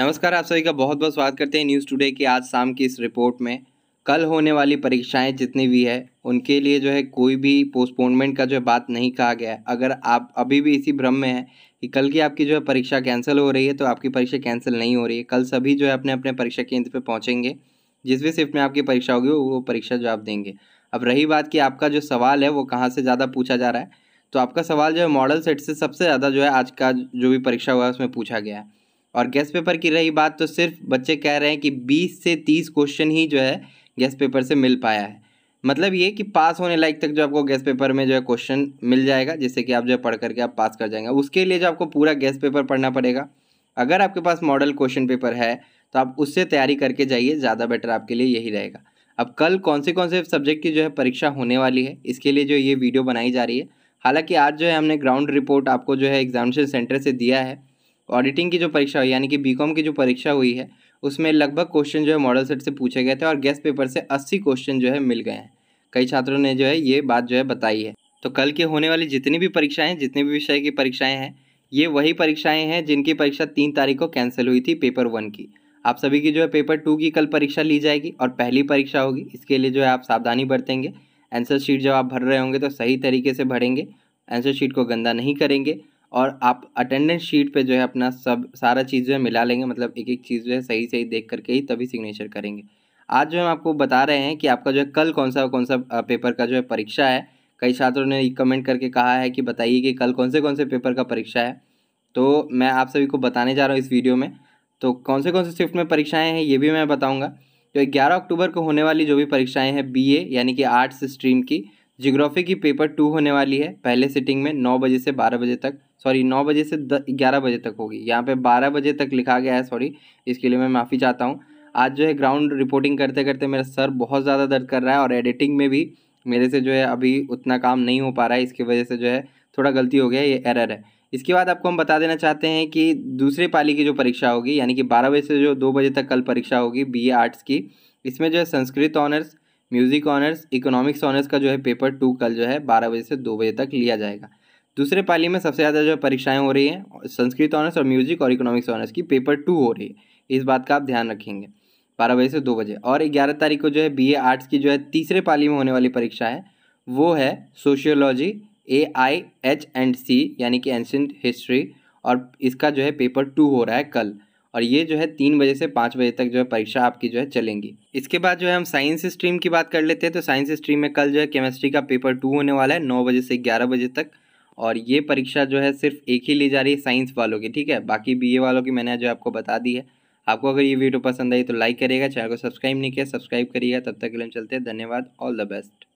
नमस्कार आप सभी का बहुत बहुत स्वागत करते हैं न्यूज़ टुडे की आज शाम की इस रिपोर्ट में कल होने वाली परीक्षाएं जितनी भी है उनके लिए जो है कोई भी पोस्टपोनमेंट का जो है बात नहीं कहा गया है अगर आप अभी भी इसी भ्रम में हैं कि कल की आपकी जो है परीक्षा कैंसिल हो रही है तो आपकी परीक्षा कैंसिल नहीं हो रही है कल सभी जो है अपने अपने परीक्षा केंद्र पर पहुँचेंगे जिस भी शिफ्ट में आपकी परीक्षा होगी वो परीक्षा जो आप देंगे अब रही बात कि आपका जो सवाल है वो कहाँ से ज़्यादा पूछा जा रहा है तो आपका सवाल जो है मॉडल सेट से सबसे ज़्यादा जो है आज का जो भी परीक्षा हुआ है उसमें पूछा गया है और गेस्ट पेपर की रही बात तो सिर्फ बच्चे कह रहे हैं कि बीस से तीस क्वेश्चन ही जो है गेस्ट पेपर से मिल पाया है मतलब ये कि पास होने लायक तक जो आपको गैस पेपर में जो है क्वेश्चन मिल जाएगा जिससे कि आप जो है पढ़ करके आप पास कर जाएंगे उसके लिए जो आपको पूरा गैस पेपर पढ़ना पड़ेगा अगर आपके पास मॉडल क्वेश्चन पेपर है तो आप उससे तैयारी करके जाइए ज़्यादा बेटर आपके लिए यही रहेगा अब कल कौन से कौन से सब्जेक्ट की जो है परीक्षा होने वाली है इसके लिए जो ये वीडियो बनाई जा रही है हालांकि आज जो है हमने ग्राउंड रिपोर्ट आपको जो है एग्जामिनेशन सेंटर से दिया है ऑडिटिंग की जो परीक्षा हुई यानी कि बीकॉम की जो परीक्षा हुई है उसमें लगभग क्वेश्चन जो है मॉडल सेट से पूछे गए थे और गेस्ट पेपर से अस्सी क्वेश्चन जो है मिल गए हैं कई छात्रों ने जो है ये बात जो है बताई है तो कल की होने वाली जितनी भी परीक्षाएं जितने भी विषय की परीक्षाएं हैं ये वही परीक्षाएं हैं जिनकी परीक्षा तीन तारीख को कैंसिल हुई थी पेपर वन की आप सभी की जो है पेपर टू की कल परीक्षा ली जाएगी और पहली परीक्षा होगी इसके लिए जो है आप सावधानी बरतेंगे आंसर शीट जब आप भर रहे होंगे तो सही तरीके से भरेंगे आंसर शीट को गंदा नहीं करेंगे और आप अटेंडेंस शीट पे जो है अपना सब सारा चीज़ जो है मिला लेंगे मतलब एक एक चीज़ जो है सही सही देख करके ही तभी सिग्नेचर करेंगे आज जो हम आपको बता रहे हैं कि आपका जो है कल कौन सा कौन सा पेपर का जो है परीक्षा है कई छात्रों ने कमेंट करके कहा है कि बताइए कि कल कौन से कौन से पेपर का परीक्षा है तो मैं आप सभी को बताने जा रहा हूँ इस वीडियो में तो कौन से कौन से शिफ्ट में परीक्षाएँ हैं ये भी मैं बताऊँगा तो ग्यारह अक्टूबर को होने वाली जो भी परीक्षाएँ हैं बी यानी कि आर्ट्स स्ट्रीम की जियोग्राफी की पेपर टू होने वाली है पहले सिटिंग में नौ बजे से बारह बजे तक सॉरी नौ बजे से ग्यारह बजे तक होगी यहाँ पे बारह बजे तक लिखा गया है सॉरी इसके लिए मैं माफ़ी चाहता हूँ आज जो है ग्राउंड रिपोर्टिंग करते करते मेरा सर बहुत ज़्यादा दर्द कर रहा है और एडिटिंग में भी मेरे से जो है अभी उतना काम नहीं हो पा रहा है इसकी वजह से जो है थोड़ा गलती हो गया ये एरर है इसके बाद आपको हम बता देना चाहते हैं कि दूसरे पाली की जो परीक्षा होगी यानी कि बारह बजे से जो दो बजे तक कल परीक्षा होगी बी आर्ट्स की इसमें जो है Sanskrit honours music honours economics honours का जो है पेपर टू कल जो है बारह बजे से दो बजे तक लिया जाएगा दूसरे पाली में सबसे ज़्यादा जो परीक्षाएं हो रही हैं संस्कृत ऑनर्स और म्यूजिक और इकोनॉमिक्स ऑनर्स की पेपर टू हो रही है इस बात का आप ध्यान रखेंगे बारह बजे से दो बजे और ग्यारह तारीख को जो है बी ए आर्ट्स की जो है तीसरे पाली में होने वाली परीक्षा है वो है sociology A I H and C यानी कि एंशेंट हिस्ट्री और इसका जो है पेपर टू हो रहा है कल और ये जो है तीन बजे से पाँच बजे तक जो है परीक्षा आपकी जो है चलेंगी इसके बाद जो है हम साइंस स्ट्रीम की बात कर लेते हैं तो साइंस स्ट्रीम में कल जो है केमिस्ट्री का पेपर टू होने वाला है नौ बजे से ग्यारह बजे तक और ये परीक्षा जो है सिर्फ एक ही ली जा रही है साइंस वालों की ठीक है बाकी बी वालों की मैंने जो आपको बता दी है आपको अगर ये वीडियो पसंद आई तो लाइक करिएगा चैनल को सब्सक्राइब नहीं किया सब्सक्राइब करिएगा तब तक के लिए हम चलते हैं धन्यवाद ऑल द बेस्ट